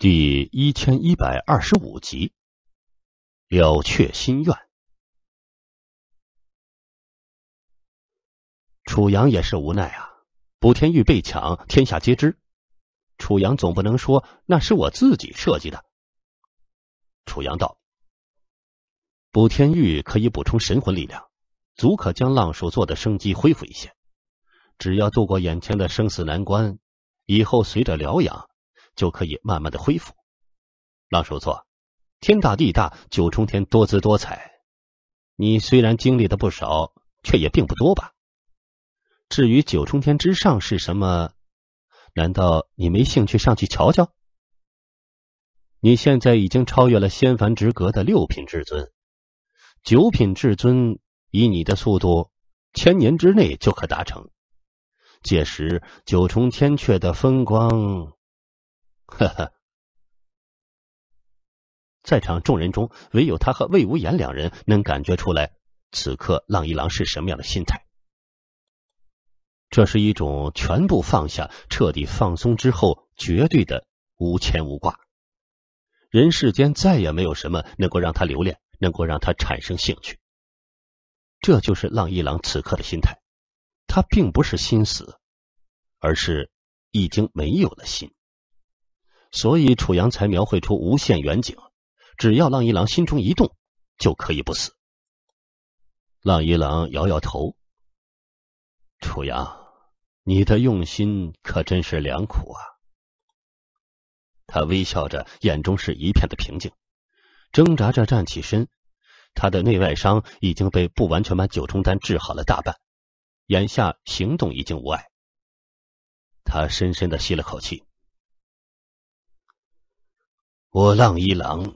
第一千一百二十五集，了却心愿。楚阳也是无奈啊，补天玉被抢，天下皆知。楚阳总不能说那是我自己设计的。楚阳道：“补天玉可以补充神魂力量，足可将浪数座的生机恢复一些。只要度过眼前的生死难关，以后随着疗养。”就可以慢慢的恢复。老首座，天大地大，九重天多姿多彩。你虽然经历的不少，却也并不多吧？至于九重天之上是什么？难道你没兴趣上去瞧瞧？你现在已经超越了仙凡之隔的六品至尊，九品至尊以你的速度，千年之内就可达成。届时，九重天阙的风光。呵呵，在场众人中，唯有他和魏无言两人能感觉出来，此刻浪一郎是什么样的心态。这是一种全部放下、彻底放松之后，绝对的无牵无挂。人世间再也没有什么能够让他留恋，能够让他产生兴趣。这就是浪一郎此刻的心态。他并不是心死，而是已经没有了心。所以楚阳才描绘出无限远景，只要浪一郎心中一动，就可以不死。浪一郎摇摇头：“楚阳，你的用心可真是良苦啊。”他微笑着，眼中是一片的平静，挣扎着站起身。他的内外伤已经被不完全版九重丹治好了大半，眼下行动已经无碍。他深深的吸了口气。我浪一郎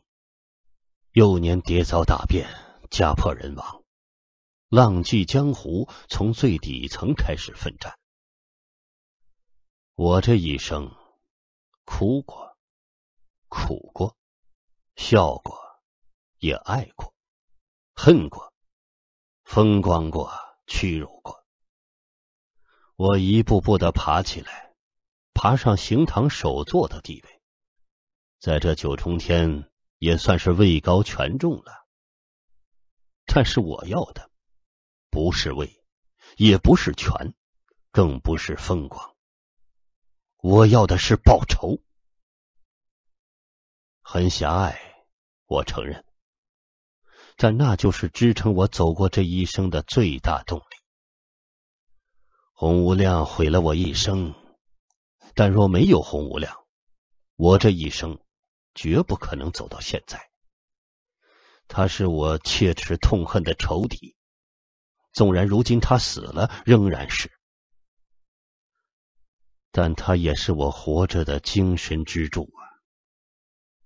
幼年跌遭大变，家破人亡，浪迹江湖，从最底层开始奋战。我这一生，哭过，苦过，笑过，也爱过，恨过，风光过，屈辱过。我一步步的爬起来，爬上行堂首座的地位。在这九重天也算是位高权重了，但是我要的不是位，也不是权，更不是风光，我要的是报仇。很狭隘，我承认，但那就是支撑我走过这一生的最大动力。洪无量毁了我一生，但若没有洪无量，我这一生。绝不可能走到现在。他是我切齿痛恨的仇敌，纵然如今他死了，仍然是。但他也是我活着的精神支柱啊！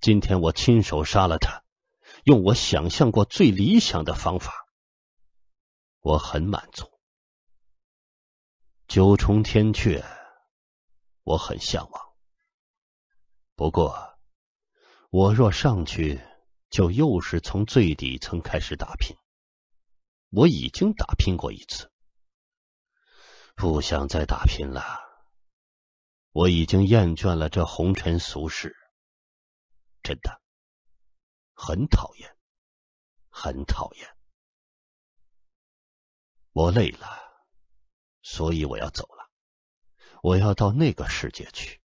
今天我亲手杀了他，用我想象过最理想的方法，我很满足。九重天阙，我很向往。不过。我若上去，就又是从最底层开始打拼。我已经打拼过一次，不想再打拼了。我已经厌倦了这红尘俗世，真的，很讨厌，很讨厌。我累了，所以我要走了。我要到那个世界去。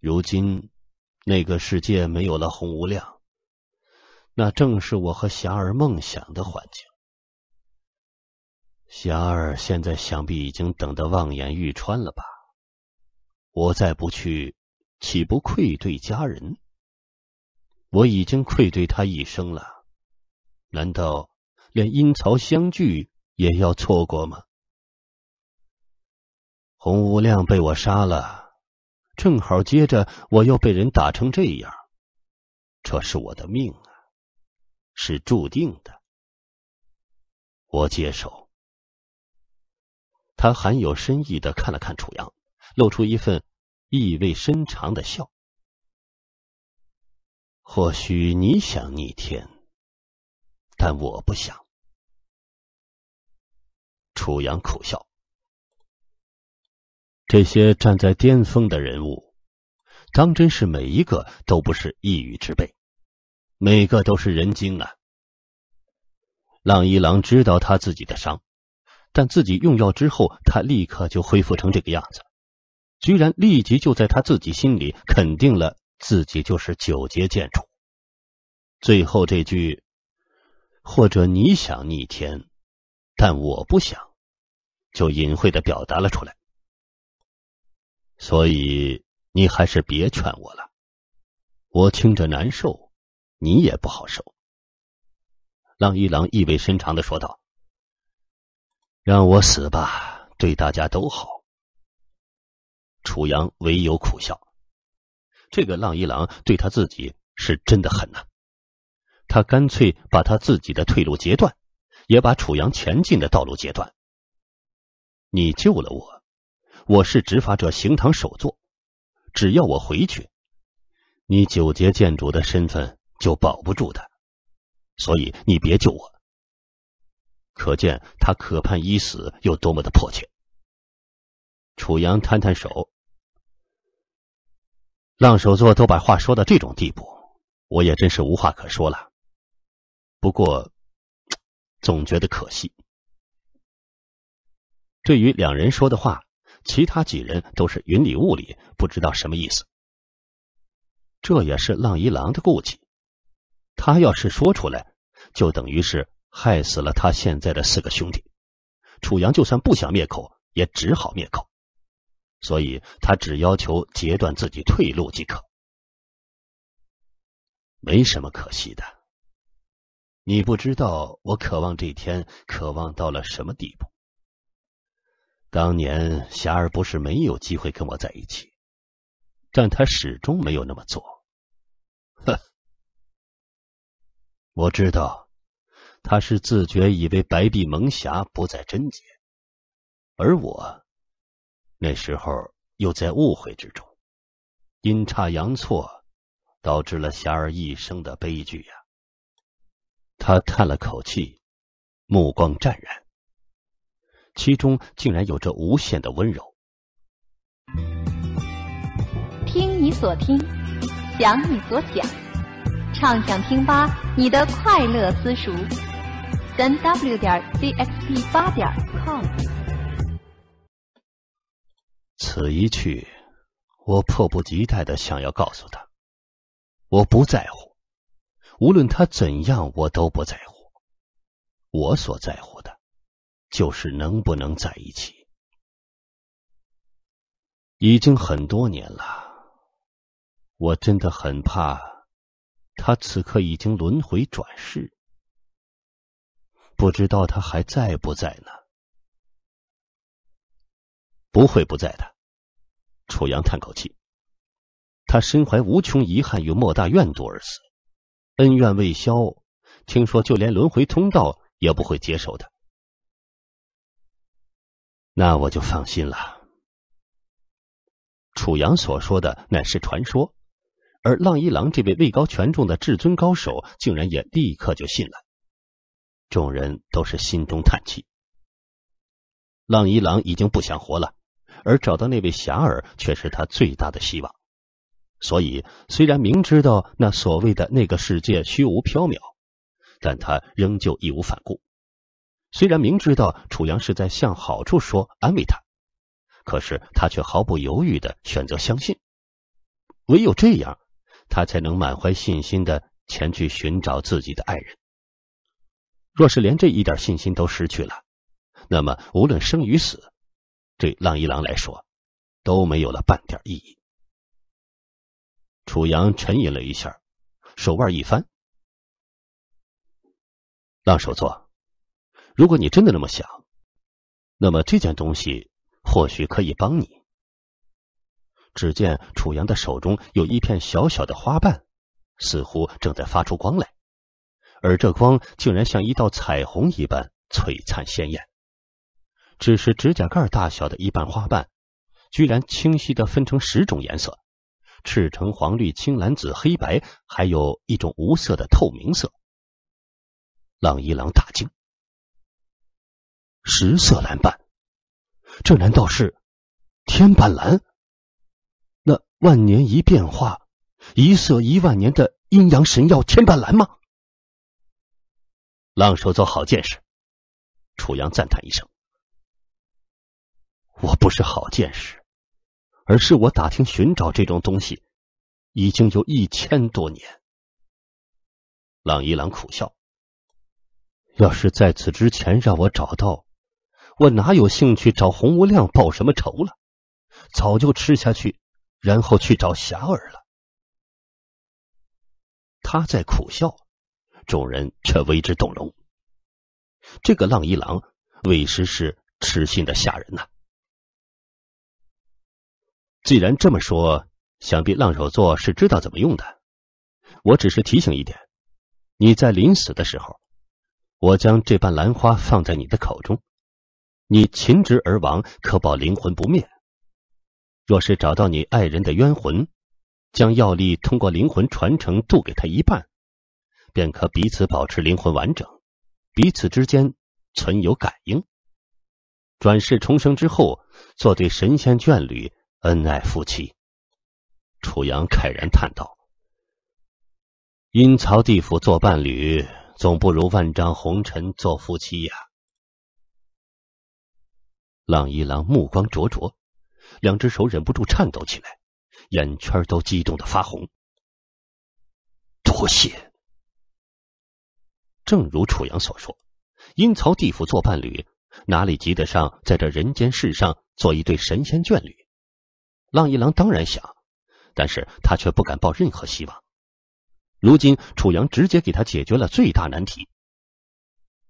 如今。那个世界没有了洪无量，那正是我和霞儿梦想的环境。霞儿现在想必已经等得望眼欲穿了吧？我再不去，岂不愧对家人？我已经愧对她一生了，难道连阴曹相聚也要错过吗？洪无量被我杀了。正好接着我又被人打成这样，这是我的命啊，是注定的。我接受。他含有深意的看了看楚阳，露出一份意味深长的笑。或许你想逆天，但我不想。楚阳苦笑。这些站在巅峰的人物，当真是每一个都不是一羽之辈，每个都是人精啊！浪一郎知道他自己的伤，但自己用药之后，他立刻就恢复成这个样子，居然立即就在他自己心里肯定了自己就是九阶剑主。最后这句“或者你想逆天，但我不想”，就隐晦的表达了出来。所以你还是别劝我了，我听着难受，你也不好受。浪一郎意味深长的说道：“让我死吧，对大家都好。”楚阳唯有苦笑。这个浪一郎对他自己是真的狠呐，他干脆把他自己的退路截断，也把楚阳前进的道路截断。你救了我。我是执法者刑堂首座，只要我回去，你九节剑主的身份就保不住的，所以你别救我。可见他渴盼一死有多么的迫切。楚阳摊摊手，浪首座都把话说到这种地步，我也真是无话可说了。不过总觉得可惜。对于两人说的话。其他几人都是云里雾里，不知道什么意思。这也是浪一郎的顾忌，他要是说出来，就等于是害死了他现在的四个兄弟。楚阳就算不想灭口，也只好灭口，所以他只要求截断自己退路即可，没什么可惜的。你不知道我渴望这天，渴望到了什么地步。当年霞儿不是没有机会跟我在一起，但她始终没有那么做。哼，我知道他是自觉以为白璧蒙霞不再贞洁，而我那时候又在误会之中，阴差阳错，导致了霞儿一生的悲剧呀。他叹了口气，目光湛然。其中竟然有着无限的温柔。听你所听，想你所想，畅想听吧，你的快乐私塾，三 W 点 c x p 八点 COM。此一去，我迫不及待的想要告诉他，我不在乎，无论他怎样，我都不在乎。我所在乎的。就是能不能在一起？已经很多年了，我真的很怕他此刻已经轮回转世，不知道他还在不在呢。不会不在的。楚阳叹口气，他身怀无穷遗憾与莫大怨毒而死，恩怨未消，听说就连轮回通道也不会接受的。那我就放心了。楚阳所说的乃是传说，而浪一郎这位位高权重的至尊高手，竟然也立刻就信了。众人都是心中叹气。浪一郎已经不想活了，而找到那位霞儿却是他最大的希望。所以，虽然明知道那所谓的那个世界虚无缥缈，但他仍旧义无反顾。虽然明知道楚阳是在向好处说，安慰他，可是他却毫不犹豫的选择相信。唯有这样，他才能满怀信心的前去寻找自己的爱人。若是连这一点信心都失去了，那么无论生与死，对浪一郎来说都没有了半点意义。楚阳沉吟了一下，手腕一翻，浪首座。如果你真的那么想，那么这件东西或许可以帮你。只见楚阳的手中有一片小小的花瓣，似乎正在发出光来，而这光竟然像一道彩虹一般璀璨鲜艳。只是指甲盖大小的一瓣花瓣，居然清晰的分成十种颜色：赤橙黄绿青蓝紫黑白，还有一种无色的透明色。浪一郎大惊。十色蓝斑，这难道是天半蓝？那万年一变化、一色一万年的阴阳神药天半蓝吗？浪手走好见识，楚阳赞叹一声：“我不是好见识，而是我打听寻找这种东西已经有一千多年。”浪一郎苦笑：“要是在此之前让我找到。”我哪有兴趣找洪无量报什么仇了？早就吃下去，然后去找霞儿了。他在苦笑，众人却为之动容。这个浪一郎委实是痴心的吓人呐！既然这么说，想必浪手座是知道怎么用的。我只是提醒一点：你在临死的时候，我将这瓣兰花放在你的口中。你擒之而亡，可保灵魂不灭。若是找到你爱人的冤魂，将药力通过灵魂传承渡给他一半，便可彼此保持灵魂完整，彼此之间存有感应。转世重生之后，做对神仙眷侣，恩爱夫妻。楚阳慨然叹道：“阴曹地府做伴侣，总不如万丈红尘做夫妻呀。”浪一郎目光灼灼，两只手忍不住颤抖起来，眼圈都激动的发红。多谢，正如楚阳所说，阴曹地府做伴侣，哪里及得上在这人间世上做一对神仙眷侣？浪一郎当然想，但是他却不敢抱任何希望。如今楚阳直接给他解决了最大难题，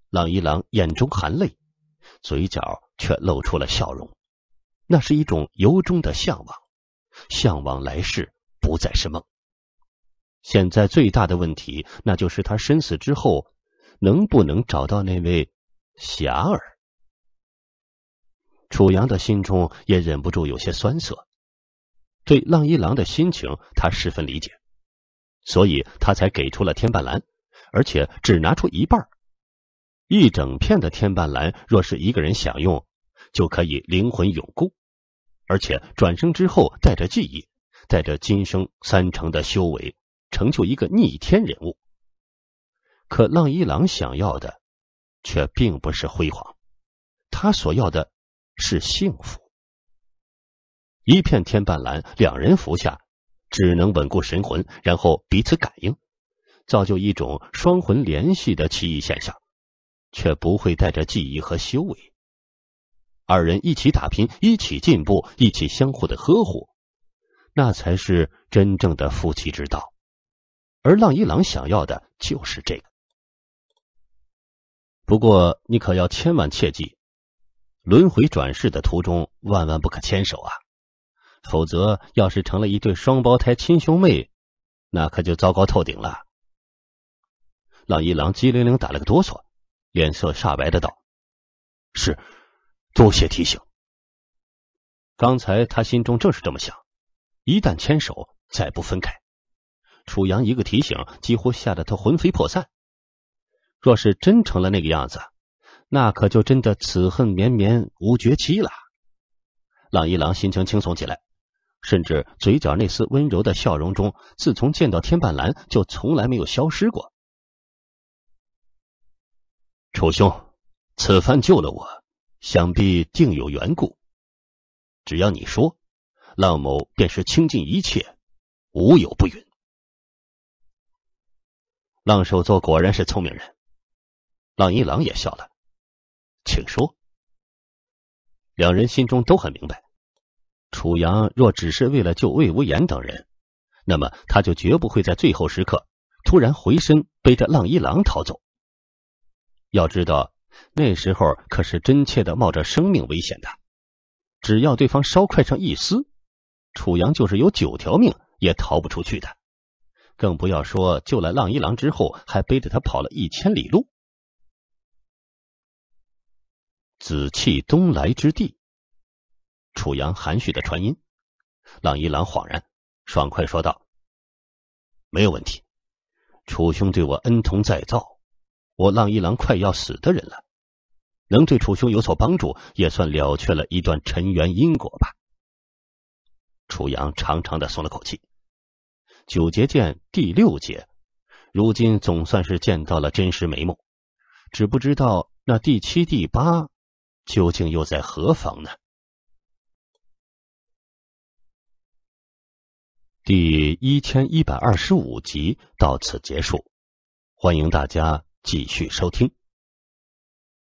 浪一郎眼中含泪。嘴角却露出了笑容，那是一种由衷的向往，向往来世不再是梦。现在最大的问题，那就是他身死之后，能不能找到那位霞儿？楚阳的心中也忍不住有些酸涩，对浪一郎的心情，他十分理解，所以他才给出了天半蓝，而且只拿出一半。一整片的天半蓝，若是一个人享用，就可以灵魂永固，而且转生之后带着记忆，带着今生三成的修为，成就一个逆天人物。可浪一郎想要的，却并不是辉煌，他所要的是幸福。一片天半蓝，两人服下，只能稳固神魂，然后彼此感应，造就一种双魂联系的奇异现象。却不会带着记忆和修为，二人一起打拼，一起进步，一起相互的呵护，那才是真正的夫妻之道。而浪一郎想要的就是这个。不过你可要千万切记，轮回转世的途中万万不可牵手啊，否则要是成了一对双胞胎亲兄妹，那可就糟糕透顶了。浪一郎机灵灵打了个哆嗦。脸色煞白的道：“是，多谢提醒。刚才他心中正是这么想，一旦牵手再不分开。楚阳一个提醒，几乎吓得他魂飞魄散。若是真成了那个样子，那可就真的此恨绵绵无绝期了。”朗一郎心情轻松起来，甚至嘴角那丝温柔的笑容中，自从见到天半蓝，就从来没有消失过。楚兄，此番救了我，想必定有缘故。只要你说，浪某便是倾尽一切，无有不允。浪首座果然是聪明人，浪一郎也笑了，请说。两人心中都很明白，楚阳若只是为了救魏无言等人，那么他就绝不会在最后时刻突然回身背着浪一郎逃走。要知道，那时候可是真切的冒着生命危险的。只要对方稍快上一丝，楚阳就是有九条命也逃不出去的。更不要说救了浪一郎之后，还背着他跑了一千里路。紫气东来之地，楚阳含蓄的传音，浪一郎恍然，爽快说道：“没有问题，楚兄对我恩同再造。”我浪一郎快要死的人了，能对楚兄有所帮助，也算了却了一段尘缘因果吧。楚阳长长的松了口气，九节剑第六节，如今总算是见到了真实眉目，只不知道那第七、第八究竟又在何方呢？第一千一百二十五集到此结束，欢迎大家。继续收听。